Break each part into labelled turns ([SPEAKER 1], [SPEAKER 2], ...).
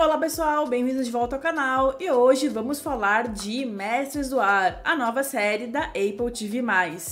[SPEAKER 1] Olá pessoal, bem-vindos de volta ao canal e hoje vamos falar de Mestres do Ar, a nova série da Apple TV+.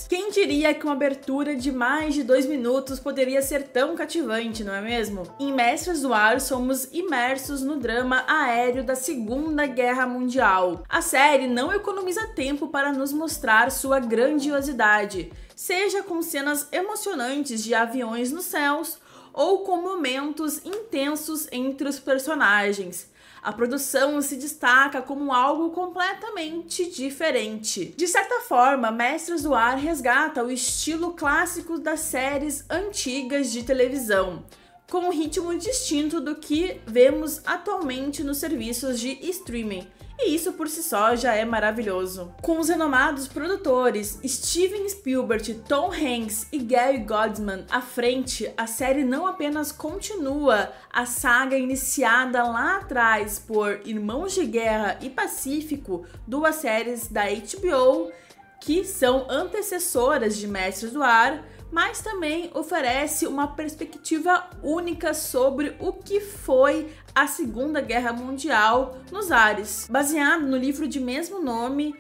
[SPEAKER 1] Quem diria que uma abertura de mais de dois minutos poderia ser tão cativante, não é mesmo? Em Mestres do Ar somos imersos no drama aéreo da Segunda Guerra Mundial. A série não economiza tempo para nos mostrar sua grandiosidade, seja com cenas emocionantes de aviões nos céus ou com momentos intensos entre os personagens. A produção se destaca como algo completamente diferente. De certa forma, Mestres do Ar resgata o estilo clássico das séries antigas de televisão com um ritmo distinto do que vemos atualmente nos serviços de streaming. E isso por si só já é maravilhoso. Com os renomados produtores Steven Spielberg, Tom Hanks e Gary Goldman à frente, a série não apenas continua a saga iniciada lá atrás por Irmãos de Guerra e Pacífico, duas séries da HBO, que são antecessoras de Mestres do Ar, mas também oferece uma perspectiva única sobre o que foi a Segunda Guerra Mundial nos ares. Baseado no livro de mesmo nome,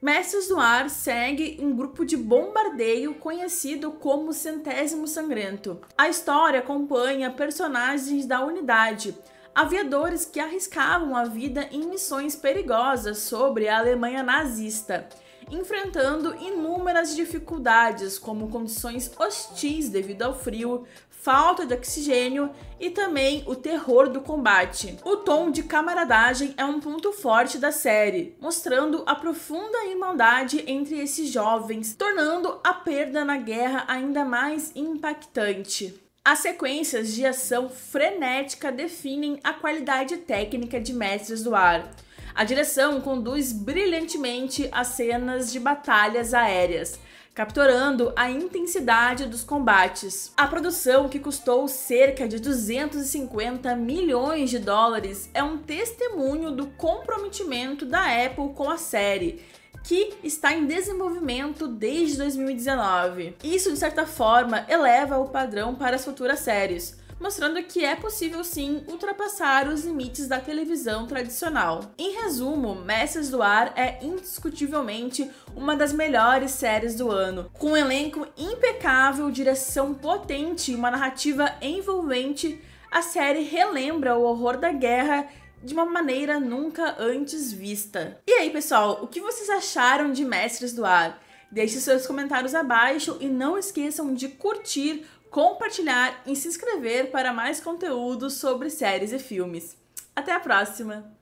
[SPEAKER 1] Mestres do Ar segue um grupo de bombardeio conhecido como Centésimo Sangrento. A história acompanha personagens da unidade, aviadores que arriscavam a vida em missões perigosas sobre a Alemanha nazista enfrentando inúmeras dificuldades, como condições hostis devido ao frio, falta de oxigênio e também o terror do combate. O tom de camaradagem é um ponto forte da série, mostrando a profunda irmandade entre esses jovens, tornando a perda na guerra ainda mais impactante. As sequências de ação frenética definem a qualidade técnica de Mestres do Ar. A direção conduz brilhantemente as cenas de batalhas aéreas capturando a intensidade dos combates. A produção, que custou cerca de 250 milhões de dólares, é um testemunho do comprometimento da Apple com a série. Que está em desenvolvimento desde 2019. Isso, de certa forma, eleva o padrão para as futuras séries, mostrando que é possível sim ultrapassar os limites da televisão tradicional. Em resumo, Mestres do Ar é indiscutivelmente uma das melhores séries do ano, com um elenco impecável, direção potente e uma narrativa envolvente. A série relembra o horror da guerra de uma maneira nunca antes vista. E aí, pessoal, o que vocês acharam de Mestres do Ar? Deixe seus comentários abaixo e não esqueçam de curtir compartilhar e se inscrever para mais conteúdos sobre séries e filmes. Até a próxima!